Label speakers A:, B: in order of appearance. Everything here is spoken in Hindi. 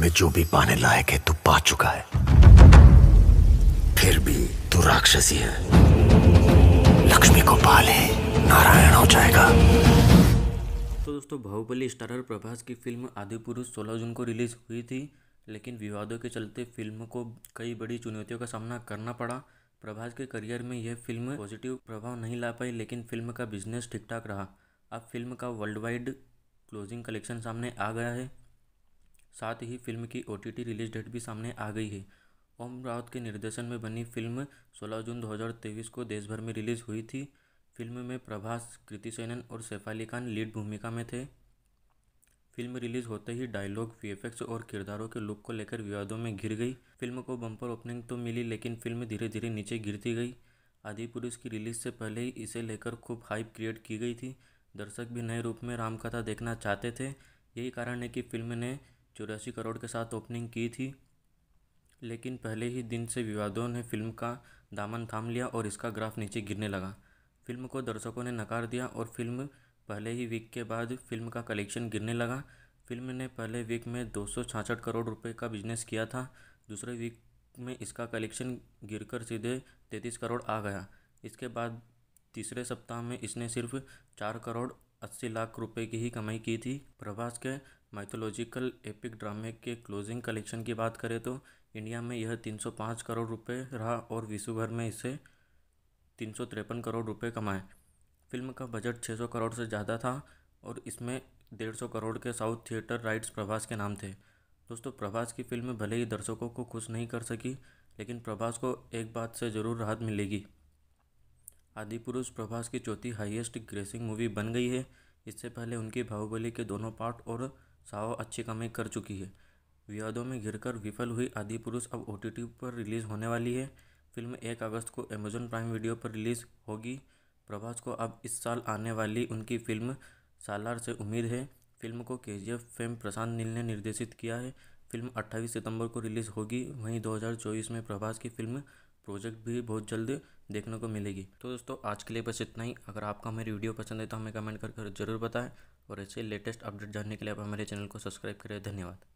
A: में जो भी पाने लायक है तू पा चुका है फिर भी तू राक्षसी है लक्ष्मी को पाले नारायण हो जाएगा तो दोस्तों बाहुबली स्टारर प्रभास की फिल्म आदि पुरुष सोलह जून को रिलीज हुई थी लेकिन विवादों के चलते फिल्म को कई बड़ी चुनौतियों का सामना करना पड़ा प्रभास के करियर में यह फिल्म पॉजिटिव प्रभाव नहीं ला पाई लेकिन फिल्म का बिजनेस ठीक ठाक रहा अब फिल्म का वर्ल्ड वाइड क्लोजिंग कलेक्शन सामने आ गया है साथ ही फिल्म की ओ रिलीज डेट भी सामने आ गई है ओम राउत के निर्देशन में बनी फिल्म 16 जून 2023 को देश भर में रिलीज़ हुई थी फिल्म में प्रभास कृति सेनन और अली खान लीड भूमिका में थे फिल्म रिलीज होते ही डायलॉग वीएफएक्स और किरदारों के लुक को लेकर विवादों में घिर गई फिल्म को बम्पर ओपनिंग तो मिली लेकिन फिल्म धीरे धीरे नीचे गिरती गई आदि पुरुष की रिलीज से पहले ही इसे लेकर खूब हाइप क्रिएट की गई थी दर्शक भी नए रूप में रामकथा देखना चाहते थे यही कारण है कि फिल्म ने चौरासी करोड़ के साथ ओपनिंग की थी लेकिन पहले ही दिन से विवादों ने फिल्म का दामन थाम लिया और इसका ग्राफ नीचे गिरने लगा फिल्म को दर्शकों ने नकार दिया और फिल्म पहले ही वीक के बाद फिल्म का कलेक्शन गिरने लगा फिल्म ने पहले वीक में दो करोड़ रुपये का बिजनेस किया था दूसरे वीक में इसका कलेक्शन गिरकर सीधे तैंतीस करोड़ आ गया इसके बाद तीसरे सप्ताह में इसने सिर्फ चार करोड़ अस्सी लाख रुपए की ही कमाई की थी प्रभास के माइथोलॉजिकल एपिक ड्रामे के क्लोजिंग कलेक्शन की बात करें तो इंडिया में यह 305 करोड़ रुपए रहा और विश्व भर में इसे तीन करोड़ रुपए कमाए फिल्म का बजट 600 करोड़ से ज़्यादा था और इसमें 150 करोड़ के साउथ थिएटर राइट्स प्रभास के नाम थे दोस्तों प्रभास की फिल्म भले ही दर्शकों को खुश नहीं कर सकी लेकिन प्रभास को एक बात से ज़रूर राहत मिलेगी आदि पुरुष प्रभास की चौथी हाईएस्ट ग्रेसिंग मूवी बन गई है इससे पहले उनकी बाहुबली के दोनों पार्ट और साव अच्छी कमाई कर चुकी है विवादों में घिरकर विफल हुई आदि पुरुष अब ओ पर रिलीज़ होने वाली है फिल्म एक अगस्त को अमेजोन प्राइम वीडियो पर रिलीज़ होगी प्रभास को अब इस साल आने वाली उनकी फिल्म सालार से उम्मीद है फिल्म को के जी एफ फेम प्रशांत नील ने निर्देशित किया है फिल्म 28 सितंबर को रिलीज़ होगी वहीं 2024 में प्रभास की फिल्म प्रोजेक्ट भी बहुत जल्द देखने को मिलेगी तो दोस्तों आज के लिए बस इतना ही अगर आपका हमारी वीडियो पसंद है तो हमें कमेंट कर जरूर बताएं और ऐसे लेटेस्ट अपडेट जानने के लिए आप हमारे चैनल को सब्सक्राइब करें धन्यवाद